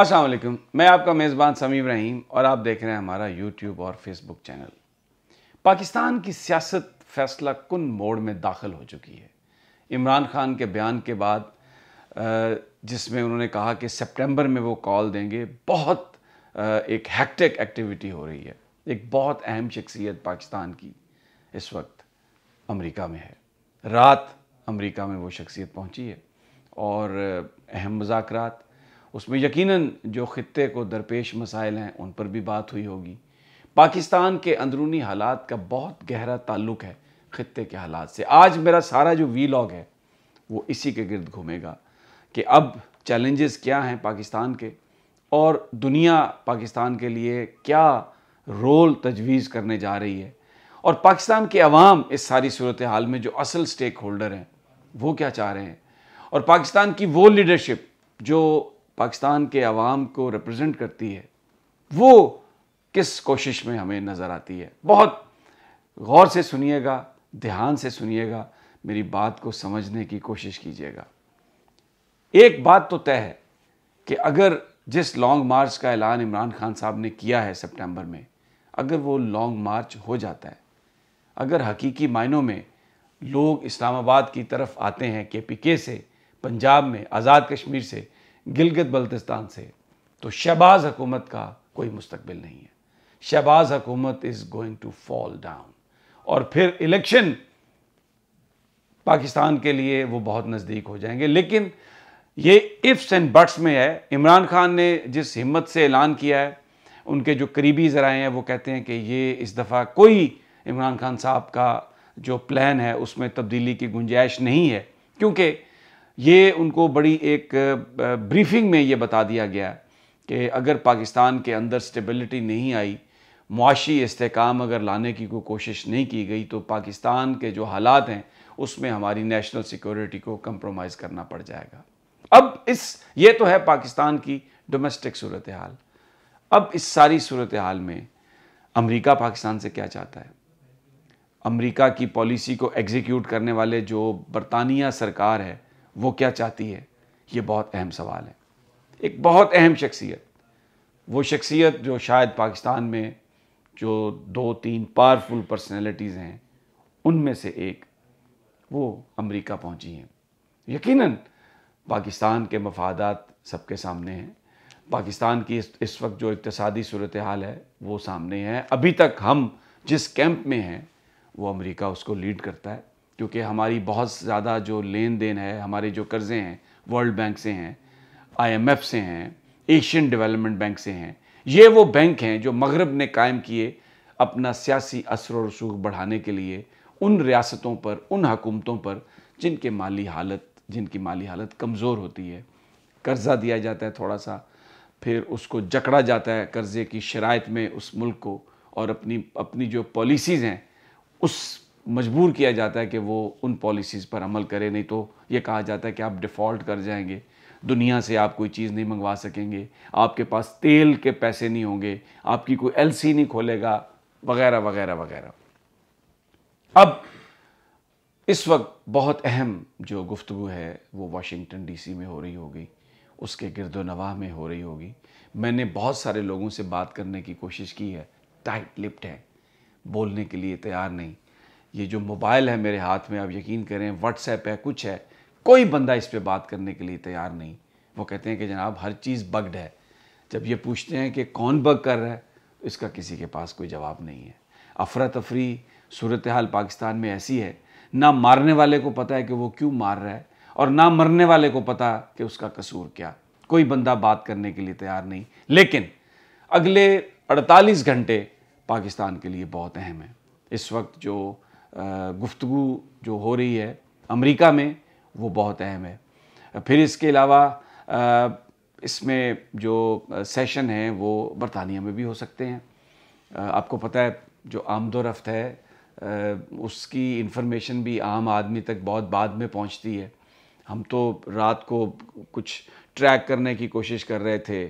असलम मैं आपका मेज़बान समीम रहीम और आप देख रहे हैं हमारा यूट्यूब और फेसबुक चैनल पाकिस्तान की सियासत फैसला कन मोड़ में दाखिल हो चुकी है इमरान खान के बयान के बाद जिसमें उन्होंने कहा कि सितंबर में वो कॉल देंगे बहुत एक हैक्टिक एक्टिविटी हो रही है एक बहुत अहम शख्सियत पाकिस्तान की इस वक्त अमेरिका में है रात अमेरिका में वो शख्सियत पहुंची है और अहम मुजाकर उसमें यकीनन जो ख़त्े को दरपेश मसाइल हैं उन पर भी बात हुई होगी पाकिस्तान के अंदरूनी हालात का बहुत गहरा ताल्लुक है ख़त्े के हालात से आज मेरा सारा जो वी लॉग है वो इसी के गर्द घूमेगा कि अब चैलेंजेस क्या हैं पाकिस्तान के और दुनिया पाकिस्तान के लिए क्या रोल तजवीज़ करने जा रही है और पाकिस्तान के अवाम इस सारी सूरत हाल में जो असल स्टेक होल्डर हैं वो क्या चाह रहे हैं और पाकिस्तान की वो लीडरशिप जो पाकिस्तान के आवाम को रिप्रजेंट करती है वो किस कोशिश में हमें नज़र आती है बहुत गौर से सुनिएगा ध्यान से सुनिएगा मेरी बात को समझने की कोशिश कीजिएगा एक बात तो तय है कि अगर जिस लॉन्ग मार्च का ऐलान इमरान खान साहब ने किया है सितंबर में अगर वो लॉन्ग मार्च हो जाता है अगर हकीकी मायनों में लोग इस्लामाबाद की तरफ आते हैं के पी के से पंजाब में आज़ाद कश्मीर से गिलगित बल्तिस्तान से तो शहबाज हकूमत का कोई मुस्तबिल नहीं है शहबाज हकूमत is going to fall down और फिर इलेक्शन पाकिस्तान के लिए वो बहुत नज़दीक हो जाएंगे लेकिन ये इफ्स एंड बट्स में है इमरान खान ने जिस हिम्मत से ऐलान किया है उनके जो करीबी ज़राए हैं वो कहते हैं कि ये इस दफ़ा कोई इमरान खान साहब का जो प्लान है उसमें तब्दीली की गुंजाइश नहीं है क्योंकि ये उनको बड़ी एक ब्रीफिंग में ये बता दिया गया कि अगर पाकिस्तान के अंदर स्टेबिलिटी नहीं आई मुआशी इसकाम अगर लाने की कोई कोशिश नहीं की गई तो पाकिस्तान के जो हालात हैं उसमें हमारी नेशनल सिक्योरिटी को कम्प्रोमाइज़ करना पड़ जाएगा अब इस ये तो है पाकिस्तान की डोमेस्टिक सूरत हाल अब इस सारी सूरत हाल में अमरीका पाकिस्तान से क्या चाहता है अमरीका की पॉलिसी को एग्जीक्यूट करने वाले जो बरतानिया सरकार है वो क्या चाहती है ये बहुत अहम सवाल है एक बहुत अहम शख्सियत वो शख्सियत जो शायद पाकिस्तान में जो दो तीन पावरफुल पर्सनैलिटीज़ हैं उनमें से एक वो अमेरिका पहुंची हैं यकीनन पाकिस्तान के मफादात सबके सामने हैं पाकिस्तान की इस, इस वक्त जो इकतसादी सूरत हाल है वो सामने है अभी तक हम जिस कैंप में हैं वो अमेरिका उसको लीड करता है क्योंकि हमारी बहुत ज़्यादा जो लेन देन है हमारे जो कर्ज़े हैं वर्ल्ड बैंक से हैं आईएमएफ से हैं एशियन डेवलपमेंट बैंक से हैं ये वो बैंक हैं जो मगरब ने कायम किए अपना सियासी असर और रसूख बढ़ाने के लिए उन रियासतों पर उन हकूमतों पर जिनके माली हालत जिनकी माली हालत कमज़ोर होती है कर्ज़ा दिया जाता है थोड़ा सा फिर उसको जकड़ा जाता है कर्ज़े की शराइ में उस मुल्क को और अपनी अपनी जो पॉलिसीज़ हैं उस मजबूर किया जाता है कि वो उन पॉलिसीज़ पर अमल करें नहीं तो ये कहा जाता है कि आप डिफ़ॉल्ट कर जाएंगे दुनिया से आप कोई चीज़ नहीं मंगवा सकेंगे आपके पास तेल के पैसे नहीं होंगे आपकी कोई एलसी नहीं खोलेगा वगैरह वगैरह वगैरह अब इस वक्त बहुत अहम जो गुफ्तु है वो वाशिंगटन डीसी में हो रही होगी उसके गिरद नवाह में हो रही होगी मैंने बहुत सारे लोगों से बात करने की कोशिश की है टाइट लिप्ट है बोलने के लिए तैयार नहीं ये जो मोबाइल है मेरे हाथ में आप यकीन करें व्हाट्सएप है कुछ है कोई बंदा इस पर बात करने के लिए तैयार नहीं वो कहते हैं कि जनाब हर चीज़ बग्ड है जब ये पूछते हैं कि कौन बग कर रहा है इसका किसी के पास कोई जवाब नहीं है अफरा तफरी सूरत हाल पाकिस्तान में ऐसी है ना मारने वाले को पता है कि वो क्यों मार रहा है और ना मरने वाले को पता कि उसका कसूर क्या कोई बंदा बात करने के लिए तैयार नहीं लेकिन अगले 48 घंटे पाकिस्तान के लिए बहुत अहम है इस वक्त जो गुफ्तु जो हो रही है अमेरिका में वो बहुत अहम है फिर इसके अलावा इसमें जो सेशन हैं वो बरतानिया में भी हो सकते हैं आपको पता है जो आमदोरफ्त है उसकी इन्फॉर्मेशन भी आम आदमी तक बहुत बाद में पहुंचती है हम तो रात को कुछ ट्रैक करने की कोशिश कर रहे थे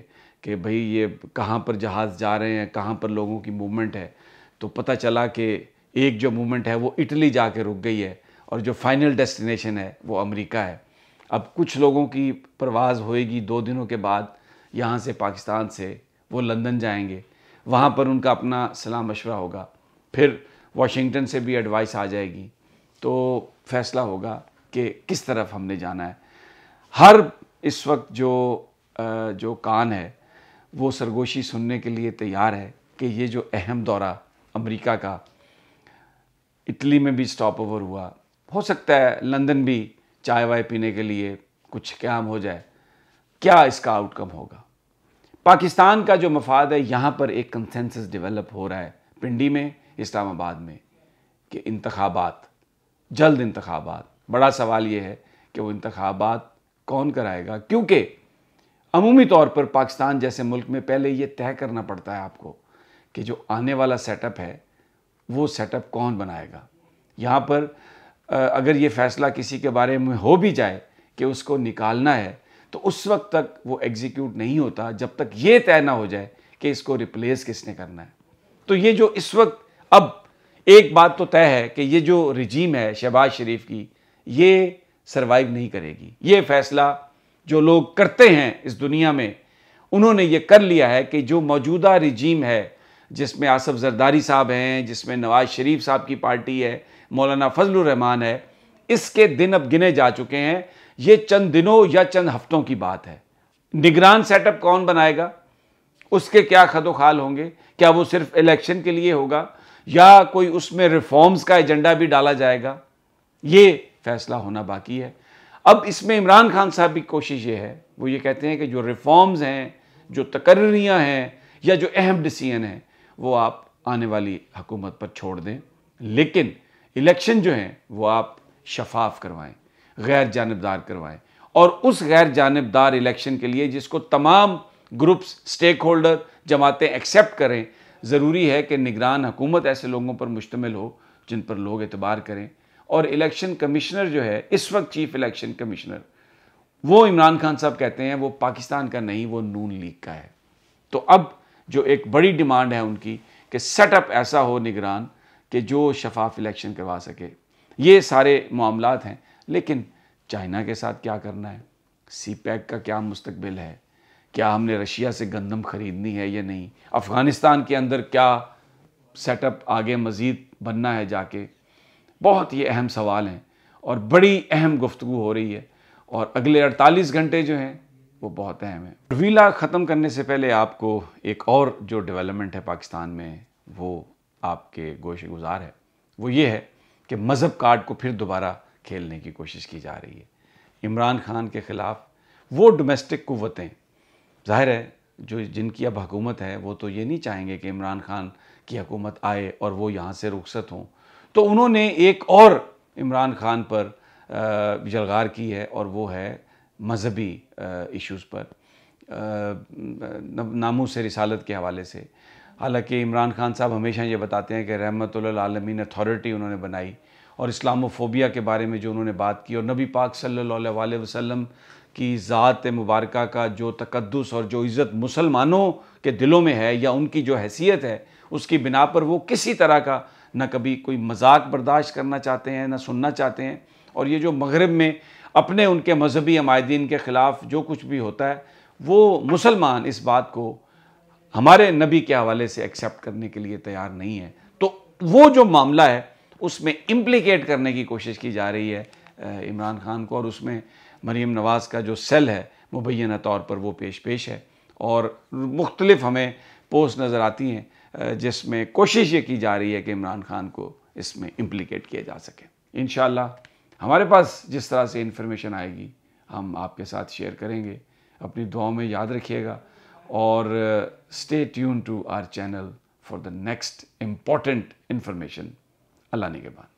कि भाई ये कहाँ पर जहाज़ जा रहे हैं कहाँ पर लोगों की मूवमेंट है तो पता चला कि एक जो मूवमेंट है वो इटली जा रुक गई है और जो फाइनल डेस्टिनेशन है वो अमरीका है अब कुछ लोगों की परवाज़ होएगी दो दिनों के बाद यहाँ से पाकिस्तान से वो लंदन जाएंगे वहाँ पर उनका अपना सलाह मशवरा होगा फिर वाशिंगटन से भी एडवाइस आ जाएगी तो फैसला होगा कि किस तरफ हमने जाना है हर इस वक्त जो जो कान है वो सरगोशी सुनने के लिए तैयार है कि ये जो अहम दौरा अमेरिका का इटली में भी स्टॉप ओवर हुआ हो सकता है लंदन भी चाय वाय पीने के लिए कुछ क्याम हो जाए क्या इसका आउटकम होगा पाकिस्तान का जो मफाद है यहाँ पर एक कंसेंसस डेवलप हो रहा है पिंडी में इस्लामाबाद में कि इंतबात जल्द इंतबात बड़ा सवाल ये है कि वो इंतबात कौन कराएगा क्योंकि अमूमी तौर पर पाकिस्तान जैसे मुल्क में पहले ये तय करना पड़ता है आपको कि जो आने वाला सेटअप है वो सेटअप कौन बनाएगा यहाँ पर अगर ये फैसला किसी के बारे में हो भी जाए कि उसको निकालना है तो उस वक्त तक वो एग्जीक्यूट नहीं होता जब तक ये तय ना हो जाए कि इसको रिप्लेस किसने करना है तो ये जो इस वक्त अब एक बात तो तय है कि ये जो रिजीम है शहबाज शरीफ की ये सरवाइव नहीं करेगी ये फैसला जो लोग करते हैं इस दुनिया में उन्होंने ये कर लिया है कि जो मौजूदा रिजीम है जिसमें आसफ़ जरदारी साहब हैं जिसमें नवाज शरीफ साहब की पार्टी है मौलाना फजल रहमान है इसके दिन अब गिने जा चुके हैं ये चंद दिनों या चंद हफ्तों की बात है निगरान सेटअप कौन बनाएगा उसके क्या खदोखाल होंगे क्या वो सिर्फ इलेक्शन के लिए होगा या कोई उसमें रिफॉर्म्स का एजेंडा भी डाला जाएगा ये फैसला होना बाकी है अब इसमें इमरान खान साहब की कोशिश ये है वो ये कहते हैं कि जो रिफॉर्म्स हैं जो तकर्रियाँ हैं या जो अहम डिसीजन हैं वो आप आने वाली हुकूमत पर छोड़ दें लेकिन इलेक्शन जो हैं वो आप शफाफ करवाएं गैर जानबदार करवाएं और उस गैर जानबदार इलेक्शन के लिए जिसको तमाम ग्रुप्स स्टेक होल्डर जमातें एक्सेप्ट करें ज़रूरी है कि निगरान हुकूमत ऐसे लोगों पर मुश्तमिल हो जिन पर लोग एतबार करें और इलेक्शन कमिश्नर जो है इस वक्त चीफ इलेक्शन कमिश्नर वो इमरान खान साहब कहते हैं वो पाकिस्तान का नहीं वो नून लीग का है तो अब जो एक बड़ी डिमांड है उनकी कि सेटअप ऐसा हो निगरान कि जो शफाफ इलेक्शन करवा सके ये सारे मामला हैं लेकिन चाइना के साथ क्या करना है सी पैक का क्या मुस्तबिल है क्या हमने रशिया से गंदम ख़रीदनी है या नहीं अफ़गानिस्तान के अंदर क्या सेटअप आगे मज़ीद बनना है जाके बहुत ही अहम सवाल हैं और बड़ी अहम गुफ्तु हो रही है और अगले 48 घंटे जो हैं वो बहुत अहम है वीला ख़त्म करने से पहले आपको एक और जो डेवलपमेंट है पाकिस्तान में वो आपके गोशे गुजार है वो ये है कि मज़हब कार्ड को फिर दोबारा खेलने की कोशिश की जा रही है इमरान खान के ख़िलाफ़ वो डोमेस्टिक कुतें ज़ाहिर है जो जिनकी अब हुकूमत है वो तो ये नहीं चाहेंगे कि इमरान खान की हकूमत आए और वो यहाँ से रुखसत हों तो उन्होंने एक और इमरान खान पर जलगार की है और वो है मजहबी इश्यूज़ पर नामों से रिसालत के हवाले से हालांकि इमरान खान साहब हमेशा ये बताते हैं कि रहमत आलमीन अथॉरिटी उन्होंने बनाई और इस्लामोफोबिया के बारे में जो उन्होंने बात की और नबी पाक सल्ला वसम की ज़ात मुबारक का जो तकदस और जो इज़्ज़त मुसलमानों के दिलों में है या उनकी जो हैसियत है उसकी बिना पर वो किसी तरह का ना कभी कोई मजाक बर्दाश्त करना चाहते हैं ना सुनना चाहते हैं और ये जो मगरब में अपने उनके मजहबी अमायदीन के ख़िलाफ़ जो कुछ भी होता है वो मुसलमान इस बात को हमारे नबी के हवाले से एक्सेप्ट करने के लिए तैयार नहीं है तो वो जो मामला है उसमें इम्प्लिकेट करने की कोशिश की जा रही है इमरान खान को और उसमें मरीम नवाज़ का जो सेल है मुबैना तौर पर वो पेश पेश है और मुख्तलिफ हमें पोस्ट नज़र आती हैं जिसमें कोशिश ये की जा रही है कि इमरान खान को इसमें इम्प्लिकेट किया जा सके इन हमारे पास जिस तरह से इन्फॉर्मेशन आएगी हम आपके साथ शेयर करेंगे अपनी दुआओं में याद रखिएगा और stay tune to our channel for the next important information Allah ने के बाद